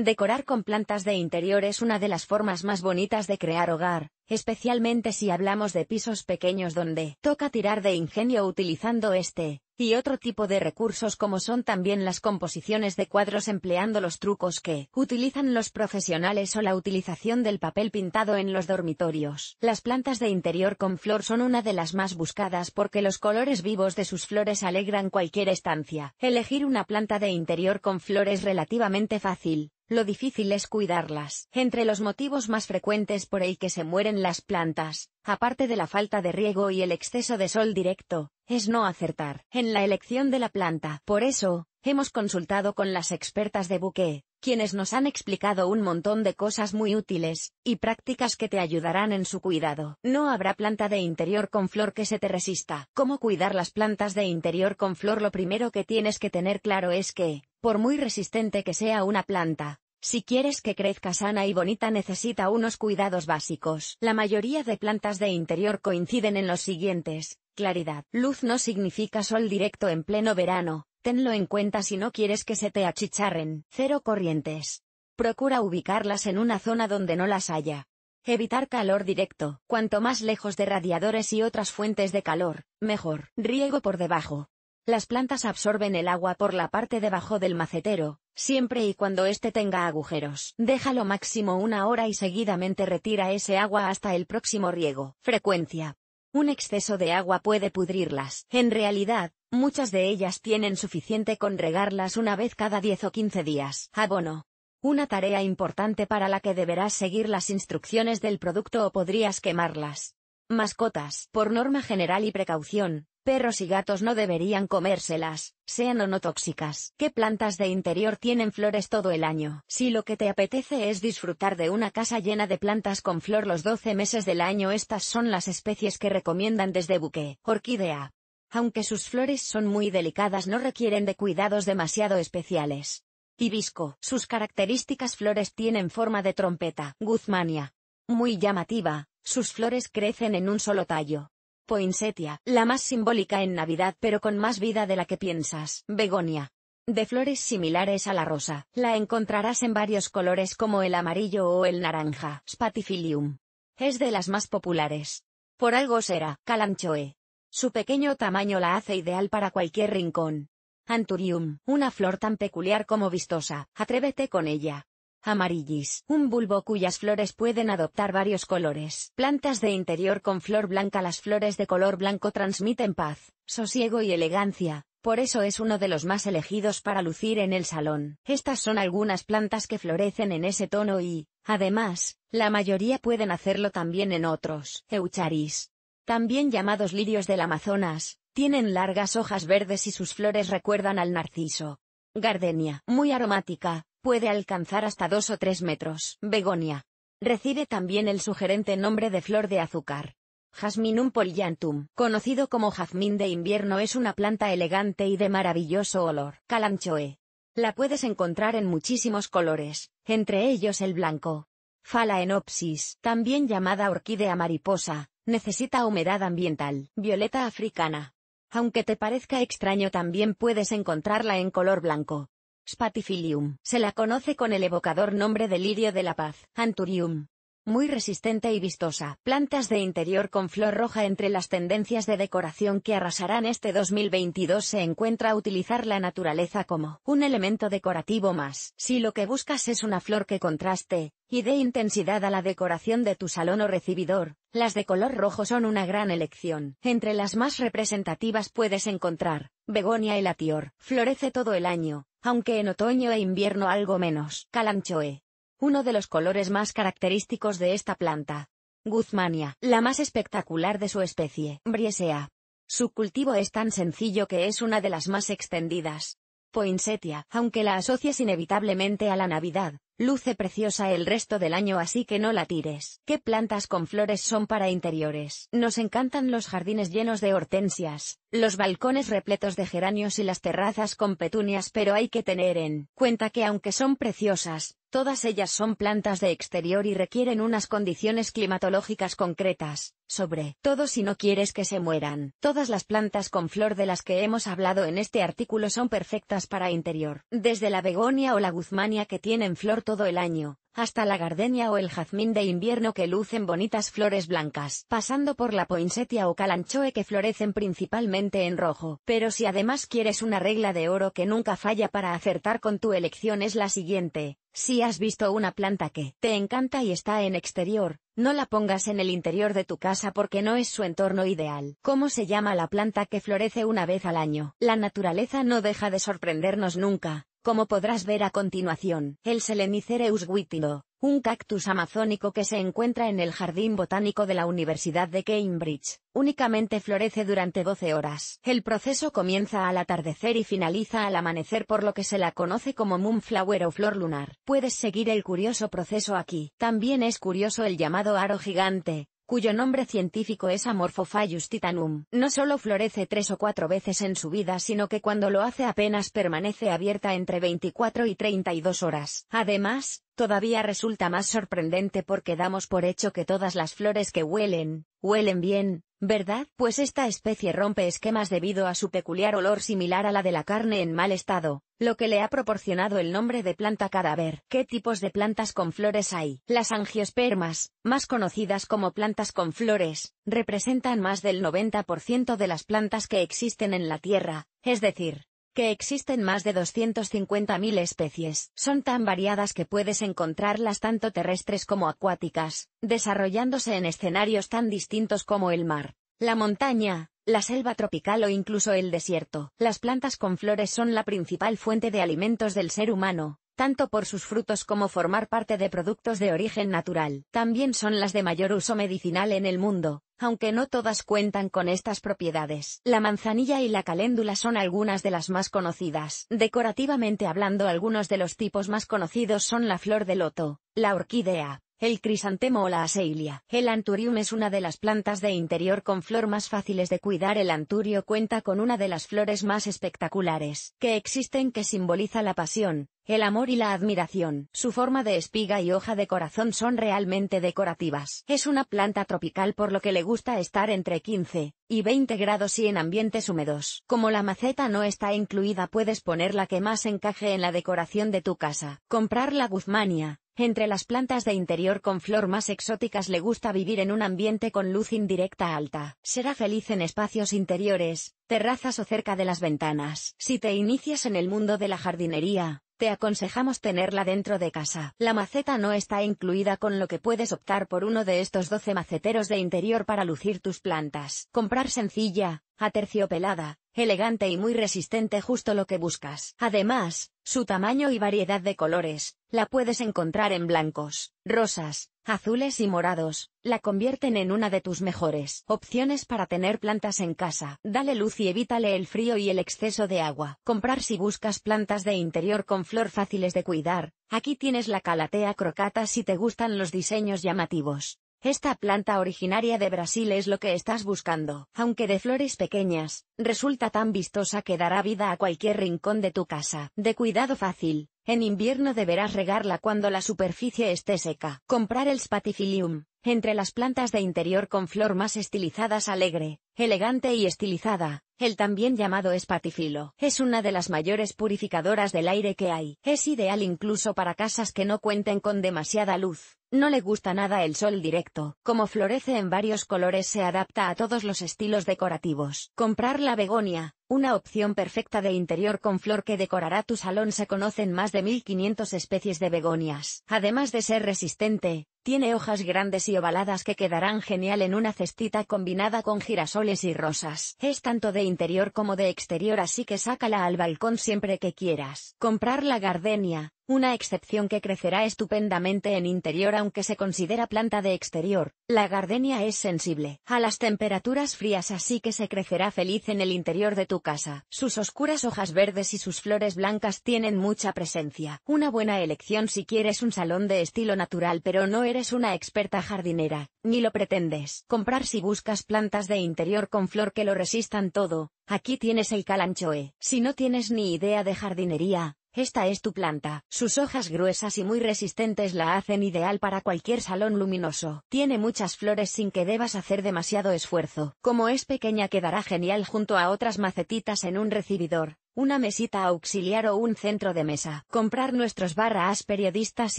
Decorar con plantas de interior es una de las formas más bonitas de crear hogar, especialmente si hablamos de pisos pequeños donde toca tirar de ingenio utilizando este y otro tipo de recursos como son también las composiciones de cuadros empleando los trucos que utilizan los profesionales o la utilización del papel pintado en los dormitorios. Las plantas de interior con flor son una de las más buscadas porque los colores vivos de sus flores alegran cualquier estancia. Elegir una planta de interior con flor es relativamente fácil, lo difícil es cuidarlas. Entre los motivos más frecuentes por el que se mueren las plantas, aparte de la falta de riego y el exceso de sol directo, es no acertar en la elección de la planta. Por eso, hemos consultado con las expertas de Bouquet, quienes nos han explicado un montón de cosas muy útiles, y prácticas que te ayudarán en su cuidado. No habrá planta de interior con flor que se te resista. ¿Cómo cuidar las plantas de interior con flor? Lo primero que tienes que tener claro es que, por muy resistente que sea una planta, si quieres que crezca sana y bonita necesita unos cuidados básicos. La mayoría de plantas de interior coinciden en los siguientes. Claridad. Luz no significa sol directo en pleno verano, tenlo en cuenta si no quieres que se te achicharren. Cero corrientes. Procura ubicarlas en una zona donde no las haya. Evitar calor directo. Cuanto más lejos de radiadores y otras fuentes de calor, mejor. Riego por debajo. Las plantas absorben el agua por la parte debajo del macetero, siempre y cuando éste tenga agujeros. Déjalo máximo una hora y seguidamente retira ese agua hasta el próximo riego. Frecuencia. Un exceso de agua puede pudrirlas. En realidad, muchas de ellas tienen suficiente con regarlas una vez cada 10 o 15 días. Abono. Una tarea importante para la que deberás seguir las instrucciones del producto o podrías quemarlas. Mascotas. Por norma general y precaución, Perros y gatos no deberían comérselas, sean o no tóxicas. ¿Qué plantas de interior tienen flores todo el año? Si lo que te apetece es disfrutar de una casa llena de plantas con flor los 12 meses del año, estas son las especies que recomiendan desde buque. Orquídea. Aunque sus flores son muy delicadas, no requieren de cuidados demasiado especiales. Hibisco. Sus características flores tienen forma de trompeta. Guzmania. Muy llamativa, sus flores crecen en un solo tallo Poinsettia, la más simbólica en Navidad pero con más vida de la que piensas. Begonia. De flores similares a la rosa, la encontrarás en varios colores como el amarillo o el naranja. Spatifilium. Es de las más populares. Por algo será, Calanchoe. Su pequeño tamaño la hace ideal para cualquier rincón. Anturium, una flor tan peculiar como vistosa, atrévete con ella. Amarillis, un bulbo cuyas flores pueden adoptar varios colores. Plantas de interior con flor blanca Las flores de color blanco transmiten paz, sosiego y elegancia, por eso es uno de los más elegidos para lucir en el salón. Estas son algunas plantas que florecen en ese tono y, además, la mayoría pueden hacerlo también en otros. Eucharis. También llamados lirios del Amazonas, tienen largas hojas verdes y sus flores recuerdan al narciso. Gardenia, muy aromática, Puede alcanzar hasta 2 o 3 metros. Begonia. Recibe también el sugerente nombre de flor de azúcar. Jasminum polyantum, conocido como jazmín de invierno, es una planta elegante y de maravilloso olor. Calanchoe. La puedes encontrar en muchísimos colores, entre ellos el blanco. Phalaenopsis, también llamada orquídea mariposa, necesita humedad ambiental. Violeta africana. Aunque te parezca extraño, también puedes encontrarla en color blanco. Spatifilium. Se la conoce con el evocador nombre de lirio de la paz, Anturium. Muy resistente y vistosa, plantas de interior con flor roja entre las tendencias de decoración que arrasarán este 2022 se encuentra utilizar la naturaleza como un elemento decorativo más. Si lo que buscas es una flor que contraste y dé intensidad a la decoración de tu salón o recibidor, las de color rojo son una gran elección. Entre las más representativas puedes encontrar begonia elatior, florece todo el año, aunque en otoño e invierno algo menos. Calanchoe. Uno de los colores más característicos de esta planta. Guzmania, la más espectacular de su especie. Briesea. Su cultivo es tan sencillo que es una de las más extendidas. Poinsettia, aunque la asocias inevitablemente a la Navidad, Luce preciosa el resto del año así que no la tires. ¿Qué plantas con flores son para interiores? Nos encantan los jardines llenos de hortensias, los balcones repletos de geranios y las terrazas con petunias pero hay que tener en cuenta que aunque son preciosas, todas ellas son plantas de exterior y requieren unas condiciones climatológicas concretas, sobre todo si no quieres que se mueran. Todas las plantas con flor de las que hemos hablado en este artículo son perfectas para interior, desde la begonia o la guzmania que tienen flor todo el año, hasta la gardenia o el jazmín de invierno que lucen bonitas flores blancas, pasando por la poinsettia o calanchoe que florecen principalmente en rojo. Pero si además quieres una regla de oro que nunca falla para acertar con tu elección es la siguiente. Si has visto una planta que te encanta y está en exterior, no la pongas en el interior de tu casa porque no es su entorno ideal. ¿Cómo se llama la planta que florece una vez al año? La naturaleza no deja de sorprendernos nunca, como podrás ver a continuación, el Selenicereus wittii, un cactus amazónico que se encuentra en el Jardín Botánico de la Universidad de Cambridge, únicamente florece durante 12 horas. El proceso comienza al atardecer y finaliza al amanecer por lo que se la conoce como moonflower o flor lunar. Puedes seguir el curioso proceso aquí. También es curioso el llamado aro gigante, cuyo nombre científico es Amorphophallus titanum, no solo florece tres o cuatro veces en su vida sino que cuando lo hace apenas permanece abierta entre 24 y 32 horas. Además, todavía resulta más sorprendente porque damos por hecho que todas las flores que huelen, huelen bien, ¿Verdad? Pues esta especie rompe esquemas debido a su peculiar olor similar a la de la carne en mal estado, lo que le ha proporcionado el nombre de planta cadáver. ¿Qué tipos de plantas con flores hay? Las angiospermas, más conocidas como plantas con flores, representan más del 90% de las plantas que existen en la Tierra, es decir, que existen más de 250.000 especies. Son tan variadas que puedes encontrarlas tanto terrestres como acuáticas, desarrollándose en escenarios tan distintos como el mar, la montaña, la selva tropical o incluso el desierto. Las plantas con flores son la principal fuente de alimentos del ser humano, tanto por sus frutos como formar parte de productos de origen natural. También son las de mayor uso medicinal en el mundo, aunque no todas cuentan con estas propiedades. La manzanilla y la caléndula son algunas de las más conocidas. Decorativamente hablando algunos de los tipos más conocidos son la flor de loto, la orquídea, el crisantemo o la aseilia. El anturium es una de las plantas de interior con flor más fáciles de cuidar. El anturio cuenta con una de las flores más espectaculares que existen que simboliza la pasión, el amor y la admiración. Su forma de espiga y hoja de corazón son realmente decorativas. Es una planta tropical por lo que le gusta estar entre 15 y 20 grados y en ambientes húmedos. Como la maceta no está incluida puedes poner la que más encaje en la decoración de tu casa. Comprar la guzmania entre las plantas de interior con flor más exóticas le gusta vivir en un ambiente con luz indirecta alta. Será feliz en espacios interiores, terrazas o cerca de las ventanas. Si te inicias en el mundo de la jardinería, te aconsejamos tenerla dentro de casa. La maceta no está incluida con lo que puedes optar por uno de estos 12 maceteros de interior para lucir tus plantas. Comprar sencilla, aterciopelada, elegante y muy resistente justo lo que buscas. Además, su tamaño y variedad de colores, la puedes encontrar en blancos, rosas, azules y morados, la convierten en una de tus mejores opciones para tener plantas en casa. Dale luz y evítale el frío y el exceso de agua. Comprar si buscas plantas de interior con flor fáciles de cuidar. Aquí tienes la calatea crocata si te gustan los diseños llamativos. Esta planta originaria de Brasil es lo que estás buscando, aunque de flores pequeñas, resulta tan vistosa que dará vida a cualquier rincón de tu casa. De cuidado fácil, en invierno deberás regarla cuando la superficie esté seca. Comprar el Spatifilium, entre las plantas de interior con flor más estilizadas alegre, elegante y estilizada, el también llamado spatifilo. es una de las mayores purificadoras del aire que hay. Es ideal incluso para casas que no cuenten con demasiada luz. No le gusta nada el sol directo, como florece en varios colores se adapta a todos los estilos decorativos. Comprar la begonia, una opción perfecta de interior con flor que decorará tu salón se conocen más de 1500 especies de begonias. Además de ser resistente, tiene hojas grandes y ovaladas que quedarán genial en una cestita combinada con girasoles y rosas. Es tanto de interior como de exterior así que sácala al balcón siempre que quieras. Comprar la gardenia, una excepción que crecerá estupendamente en interior aunque se considera planta de exterior, la gardenia es sensible a las temperaturas frías así que se crecerá feliz en el interior de tu casa. Sus oscuras hojas verdes y sus flores blancas tienen mucha presencia. Una buena elección si quieres un salón de estilo natural pero no eres una experta jardinera, ni lo pretendes. Comprar si buscas plantas de interior con flor que lo resistan todo, aquí tienes el calanchoe. Si no tienes ni idea de jardinería, esta es tu planta, sus hojas gruesas y muy resistentes la hacen ideal para cualquier salón luminoso. Tiene muchas flores sin que debas hacer demasiado esfuerzo. Como es pequeña quedará genial junto a otras macetitas en un recibidor, una mesita auxiliar o un centro de mesa. Comprar nuestros barra as periodistas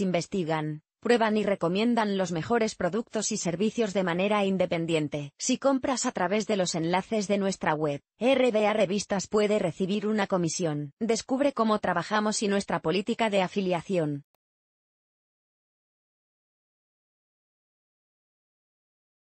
investigan prueban y recomiendan los mejores productos y servicios de manera independiente. Si compras a través de los enlaces de nuestra web, RBA Revistas puede recibir una comisión. Descubre cómo trabajamos y nuestra política de afiliación.